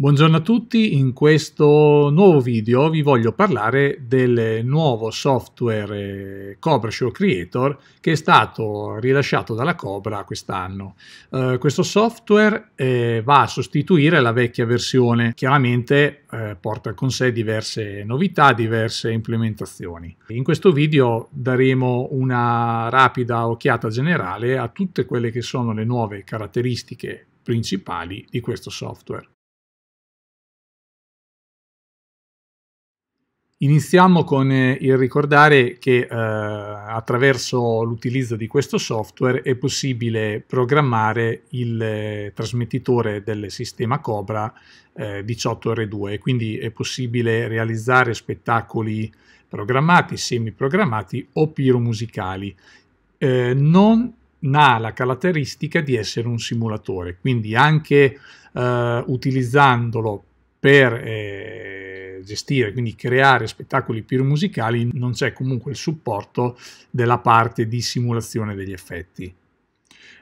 Buongiorno a tutti, in questo nuovo video vi voglio parlare del nuovo software eh, Cobra Show Creator che è stato rilasciato dalla Cobra quest'anno. Eh, questo software eh, va a sostituire la vecchia versione, chiaramente eh, porta con sé diverse novità, diverse implementazioni. In questo video daremo una rapida occhiata generale a tutte quelle che sono le nuove caratteristiche principali di questo software. Iniziamo con eh, il ricordare che eh, attraverso l'utilizzo di questo software è possibile programmare il eh, trasmettitore del sistema Cobra eh, 18R2, quindi è possibile realizzare spettacoli programmati, semiprogrammati o piromusicali. Eh, non ha la caratteristica di essere un simulatore, quindi anche utilizzandolo per gestire, quindi creare spettacoli piromusicali, non c'è comunque il supporto della parte di simulazione degli effetti.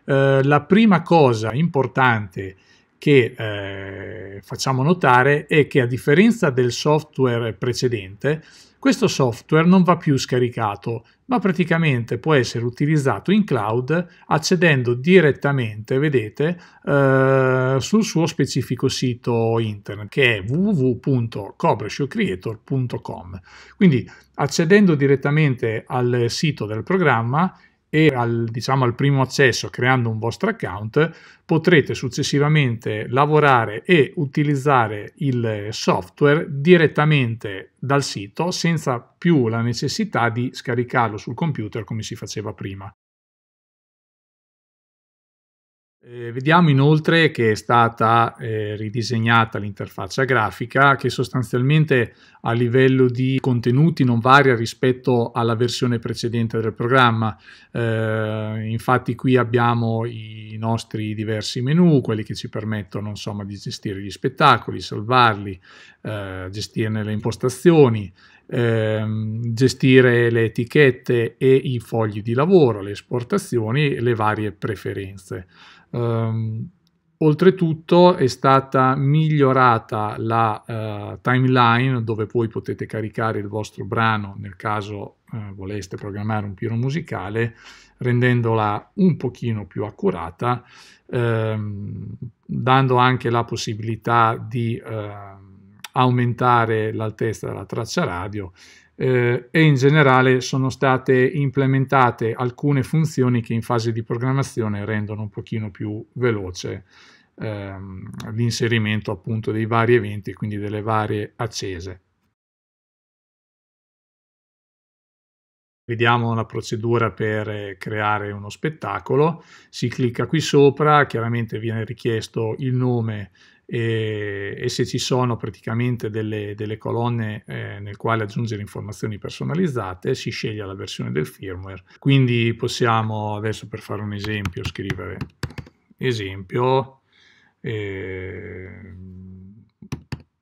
Eh, la prima cosa importante che eh, facciamo notare è che a differenza del software precedente, questo software non va più scaricato, ma praticamente può essere utilizzato in cloud accedendo direttamente, vedete, eh, sul suo specifico sito internet che è www.cobresshowcreator.com. Quindi accedendo direttamente al sito del programma e al, diciamo, al primo accesso creando un vostro account potrete successivamente lavorare e utilizzare il software direttamente dal sito senza più la necessità di scaricarlo sul computer come si faceva prima. Eh, vediamo inoltre che è stata eh, ridisegnata l'interfaccia grafica che sostanzialmente a livello di contenuti non varia rispetto alla versione precedente del programma. Eh, infatti qui abbiamo i nostri diversi menu, quelli che ci permettono insomma, di gestire gli spettacoli, salvarli, eh, gestirne le impostazioni, Ehm, gestire le etichette e i fogli di lavoro, le esportazioni e le varie preferenze. Um, oltretutto è stata migliorata la uh, timeline dove voi potete caricare il vostro brano nel caso uh, voleste programmare un piano musicale, rendendola un pochino più accurata, ehm, dando anche la possibilità di eh, aumentare l'altezza della traccia radio eh, e in generale sono state implementate alcune funzioni che in fase di programmazione rendono un pochino più veloce ehm, l'inserimento appunto dei vari eventi, quindi delle varie accese. Vediamo la procedura per eh, creare uno spettacolo, si clicca qui sopra, chiaramente viene richiesto il nome e, e, se ci sono praticamente delle, delle colonne eh, nel quale aggiungere informazioni personalizzate si sceglie la versione del firmware. Quindi possiamo adesso per fare un esempio scrivere esempio eh,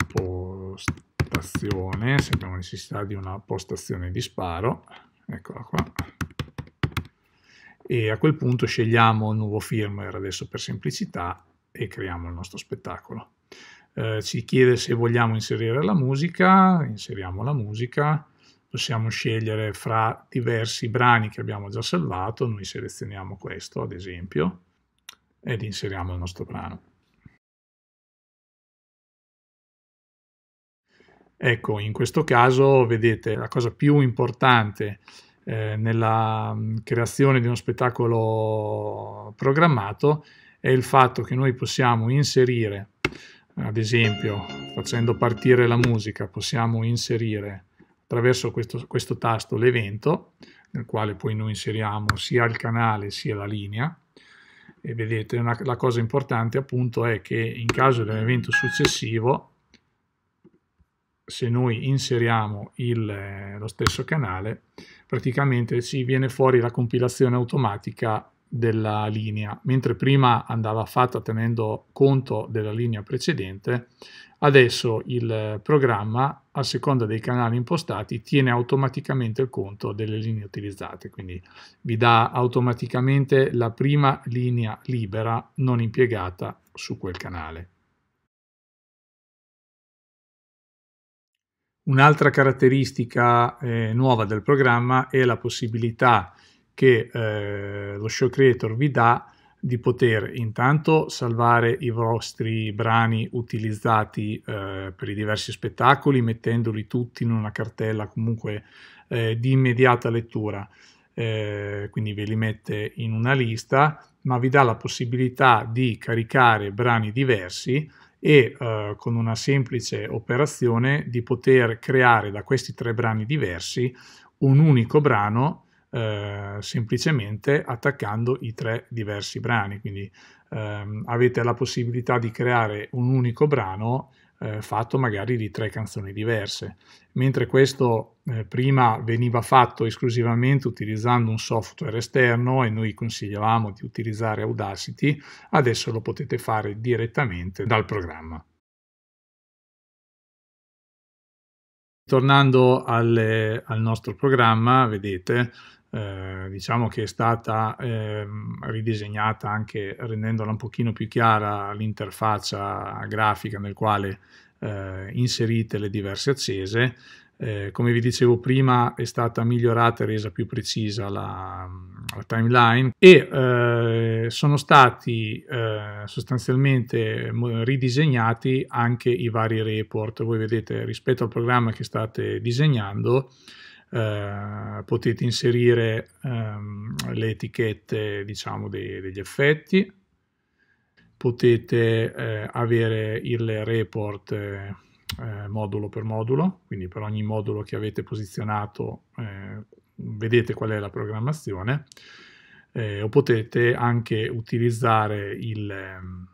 postazione, se abbiamo necessità di una postazione di sparo, eccola qua, e a quel punto scegliamo un nuovo firmware adesso per semplicità e creiamo il nostro spettacolo. Eh, ci chiede se vogliamo inserire la musica, inseriamo la musica, possiamo scegliere fra diversi brani che abbiamo già salvato, noi selezioniamo questo ad esempio ed inseriamo il nostro brano. Ecco, in questo caso vedete la cosa più importante eh, nella mm, creazione di uno spettacolo programmato è il fatto che noi possiamo inserire, ad esempio facendo partire la musica, possiamo inserire attraverso questo, questo tasto l'evento, nel quale poi noi inseriamo sia il canale sia la linea, e vedete una, la cosa importante appunto è che in caso di un evento successivo se noi inseriamo il, lo stesso canale praticamente ci viene fuori la compilazione automatica della linea, mentre prima andava fatta tenendo conto della linea precedente, adesso il programma a seconda dei canali impostati tiene automaticamente conto delle linee utilizzate, quindi vi dà automaticamente la prima linea libera non impiegata su quel canale. Un'altra caratteristica eh, nuova del programma è la possibilità di che eh, lo show creator vi dà di poter intanto salvare i vostri brani utilizzati eh, per i diversi spettacoli mettendoli tutti in una cartella comunque eh, di immediata lettura eh, quindi ve li mette in una lista ma vi dà la possibilità di caricare brani diversi e eh, con una semplice operazione di poter creare da questi tre brani diversi un unico brano eh, semplicemente attaccando i tre diversi brani. Quindi ehm, avete la possibilità di creare un unico brano eh, fatto magari di tre canzoni diverse. Mentre questo eh, prima veniva fatto esclusivamente utilizzando un software esterno e noi consigliavamo di utilizzare Audacity, adesso lo potete fare direttamente dal programma. Tornando alle, al nostro programma, vedete, eh, diciamo che è stata eh, ridisegnata anche rendendola un pochino più chiara l'interfaccia grafica nel quale eh, inserite le diverse accese. Eh, come vi dicevo prima, è stata migliorata e resa più precisa la, nostra timeline e eh, sono stati eh, sostanzialmente ridisegnati anche i vari report. Voi vedete rispetto al programma che state disegnando eh, potete inserire ehm, le etichette diciamo dei, degli effetti, potete eh, avere il report eh, modulo per modulo, quindi per ogni modulo che avete posizionato eh, vedete qual è la programmazione, eh, o potete anche utilizzare il ehm,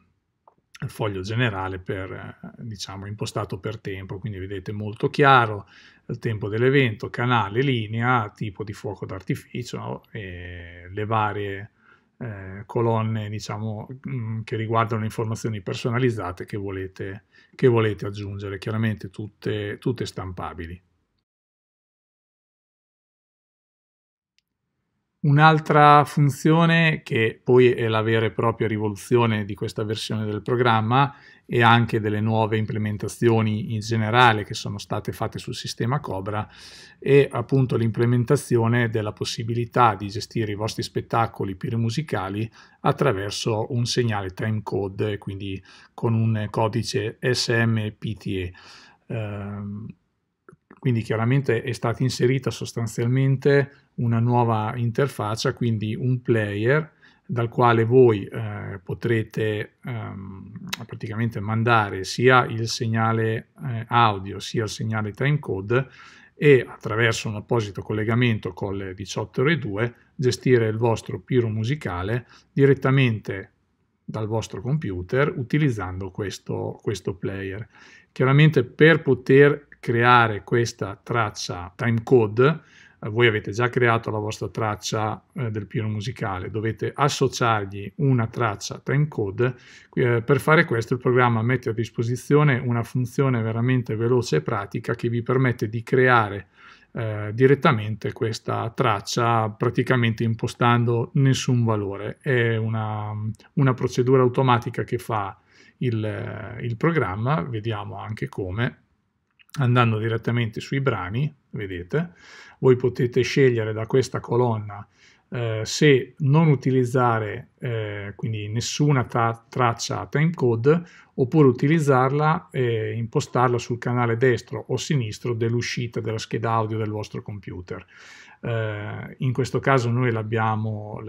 foglio generale per, eh, diciamo, impostato per tempo, quindi vedete molto chiaro il tempo dell'evento, canale, linea, tipo di fuoco d'artificio e le varie eh, colonne, diciamo, mm, che riguardano le informazioni personalizzate che volete, che volete aggiungere, chiaramente tutte, tutte stampabili. Un'altra funzione che poi è la vera e propria rivoluzione di questa versione del programma e anche delle nuove implementazioni in generale che sono state fatte sul sistema Cobra è appunto l'implementazione della possibilità di gestire i vostri spettacoli più musicali attraverso un segnale timecode, quindi con un codice SMPTE. Uh, ehm, quindi chiaramente è stata inserita sostanzialmente una nuova interfaccia, quindi un player dal quale voi eh, potrete ehm, praticamente mandare sia il segnale eh, audio sia il segnale timecode e attraverso un apposito collegamento con le 18.02 gestire il vostro piro musicale direttamente dal vostro computer utilizzando questo, questo player. Chiaramente per poter creare questa traccia timecode, eh, voi avete già creato la vostra traccia eh, del piano musicale, dovete associargli una traccia timecode. Eh, per fare questo il programma mette a disposizione una funzione veramente veloce e pratica che vi permette di creare eh, direttamente questa traccia praticamente impostando nessun valore. È una, una procedura automatica che fa il, eh, il programma, vediamo anche come andando direttamente sui brani, vedete, voi potete scegliere da questa colonna eh, se non utilizzare eh, quindi nessuna tra traccia timecode oppure utilizzarla e eh, impostarla sul canale destro o sinistro dell'uscita della scheda audio del vostro computer. Eh, in questo caso noi l'abbiamo,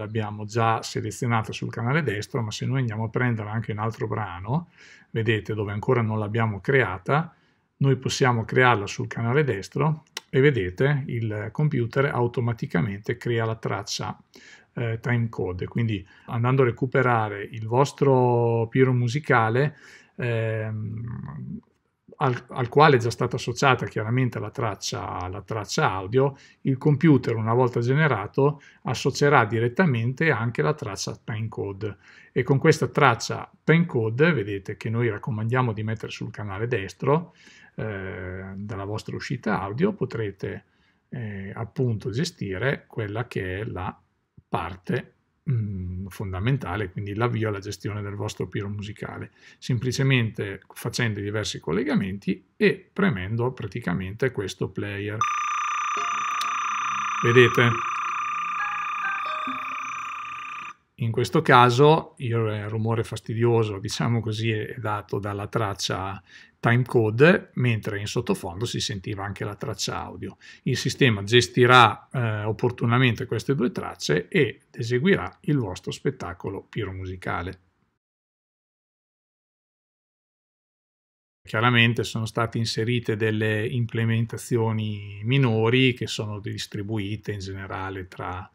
già selezionata sul canale destro, ma se noi andiamo a prendere anche un altro brano, vedete dove ancora non l'abbiamo creata, noi possiamo crearla sul canale destro e vedete il computer automaticamente crea la traccia eh, timecode. Quindi andando a recuperare il vostro piro musicale ehm, al, al, quale è già stata associata chiaramente la traccia, la traccia, audio, il computer una volta generato associerà direttamente anche la traccia timecode e con questa traccia timecode vedete che noi raccomandiamo di mettere sul canale destro eh, dalla vostra uscita audio potrete eh, appunto gestire quella che è la parte mh, mm, fondamentale, quindi l'avvio alla gestione del vostro piro musicale, semplicemente facendo diversi collegamenti e premendo praticamente questo player. Vedete? In questo caso il rumore fastidioso, diciamo così, è dato dalla traccia timecode, mentre in sottofondo si sentiva anche la traccia audio. Il sistema gestirà eh, opportunamente queste due tracce ed eseguirà il vostro spettacolo piromusicale. Chiaramente sono state inserite delle implementazioni minori che sono distribuite in generale tra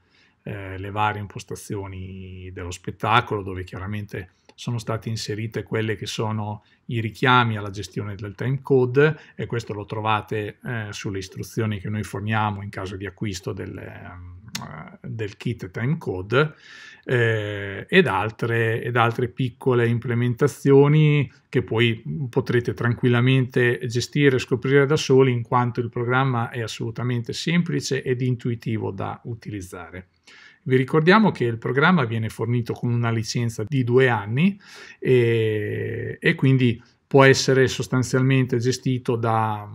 eh, le varie impostazioni dello spettacolo, dove chiaramente sono state inserite quelle che sono i richiami alla gestione del time code e questo lo trovate eh, sulle istruzioni che noi forniamo in caso di acquisto del, ehm, del kit time code eh, ed, altre, ed altre piccole implementazioni che poi potrete tranquillamente gestire e scoprire da soli in quanto il programma è assolutamente semplice ed intuitivo da utilizzare. Vi ricordiamo che il programma viene fornito con una licenza di due anni e, e quindi può essere sostanzialmente gestito da,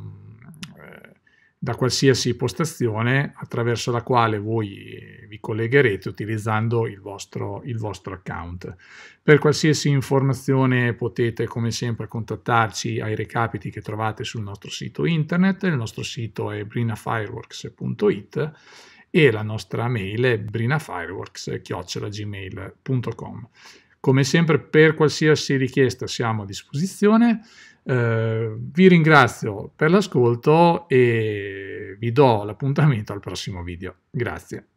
da qualsiasi postazione attraverso la quale voi vi collegherete utilizzando il vostro, il vostro, account. Per qualsiasi informazione potete come sempre contattarci ai recapiti che trovate sul nostro sito internet, il nostro sito è brinafireworks.it e la nostra mail è brinafireworks.gmail.com. Come sempre per qualsiasi richiesta siamo a disposizione. Eh, vi ringrazio per l'ascolto e vi do l'appuntamento al prossimo video. Grazie.